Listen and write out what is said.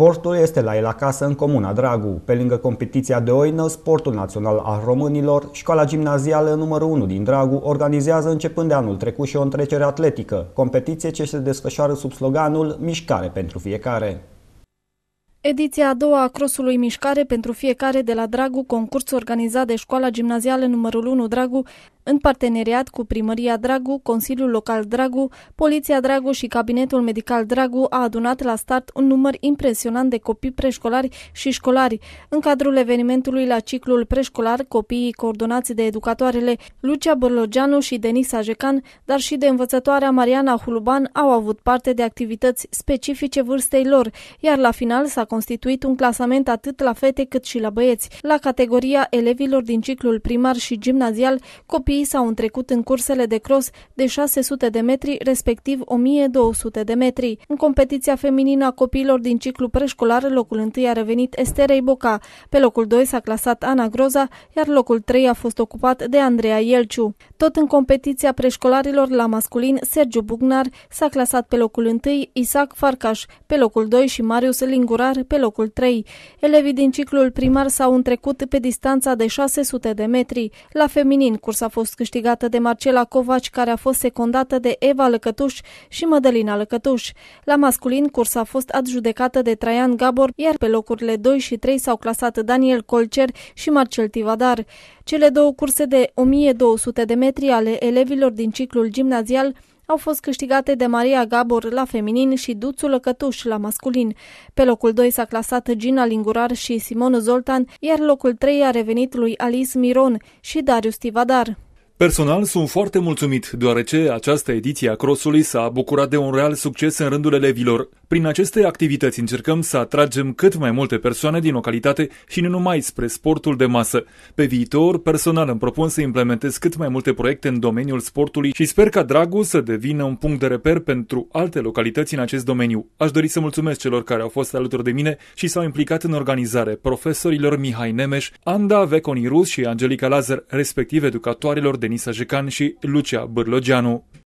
Sportul este la el acasă în Comuna Dragu. Pe lângă competiția de oină, Sportul Național al Românilor, școala gimnazială numărul 1 din Dragu organizează începând de anul trecut și o întrecere atletică, competiție ce se desfășoară sub sloganul Mișcare pentru fiecare. Ediția a doua a crosului Mișcare pentru fiecare de la Dragu, concurs organizat de Școala Gimnazială numărul 1 Dragu, în parteneriat cu Primăria Dragu, Consiliul Local Dragu, Poliția Dragu și Cabinetul Medical Dragu a adunat la start un număr impresionant de copii preșcolari și școlari. În cadrul evenimentului la ciclul preșcolar, copiii coordonați de educatoarele Lucia Bărlogeanu și Denisa Jecan, dar și de învățătoarea Mariana Huluban au avut parte de activități specifice vârstei lor, iar la final s-a constituit un clasament atât la fete cât și la băieți. La categoria elevilor din ciclul primar și gimnazial, copiii s-au întrecut în cursele de cross de 600 de metri, respectiv 1200 de metri. În competiția feminină a copiilor din ciclu preșcolar, locul întâi a revenit Esterei Boca. Pe locul 2 s-a clasat Ana Groza, iar locul 3 a fost ocupat de Andreea Ielciu. Tot în competiția preșcolarilor la masculin, Sergiu Bugnar s-a clasat pe locul 1, Isaac Farcaș, pe locul 2 și Marius Lingurar pe locul 3. Elevii din ciclul primar s-au întrecut pe distanța de 600 de metri. La feminin, cursa a fost câștigată de Marcela Covaci, care a fost secundată de Eva Lăcătuș și Mădălina Lăcătuș. La masculin, cursa a fost adjudecată de Traian Gabor, iar pe locurile 2 și 3 s-au clasat Daniel Colcer și Marcel Tivadar. Cele două curse de 1200 de metri ale elevilor din ciclul gimnazial au fost câștigate de Maria Gabor la feminin și Duțu Lăcătuș la masculin. Pe locul 2 s-a clasat Gina Lingurar și Simon Zoltan, iar locul 3 a revenit lui Alice Miron și Darius Tivadar. Personal sunt foarte mulțumit, deoarece această ediție a crossului s-a bucurat de un real succes în rândul elevilor. Prin aceste activități încercăm să atragem cât mai multe persoane din localitate și nu numai spre sportul de masă. Pe viitor, personal îmi propun să implementez cât mai multe proiecte în domeniul sportului și sper ca dragul să devină un punct de reper pentru alte localități în acest domeniu. Aș dori să mulțumesc celor care au fost alături de mine și s-au implicat în organizare, profesorilor Mihai Nemeș, Anda Veconi și Angelica Lazar, respectiv educatoarelor Denisa Jecan și Lucia Bârlogeanu.